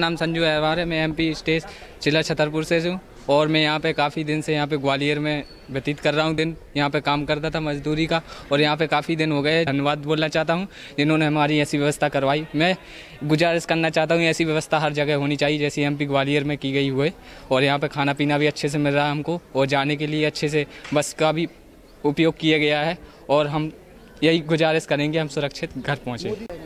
नाम संजू है मैं एमपी स्टेट जिला छतरपुर से हूँ और मैं यहाँ पे काफ़ी दिन से यहाँ पे ग्वालियर में व्यतीत कर रहा हूँ दिन यहाँ पे काम करता था मजदूरी का और यहाँ पे काफ़ी दिन हो गए धन्यवाद बोलना चाहता हूँ जिन्होंने हमारी ऐसी व्यवस्था करवाई मैं गुजारिश करना चाहता हूँ ऐसी व्यवस्था हर जगह होनी चाहिए जैसी एम ग्वालियर में की गई हुए और यहाँ पर खाना पीना भी अच्छे से मिल रहा है हमको और जाने के लिए अच्छे से बस का भी उपयोग किया गया है और हम यही गुजारिश करेंगे हम सुरक्षित घर पहुँचे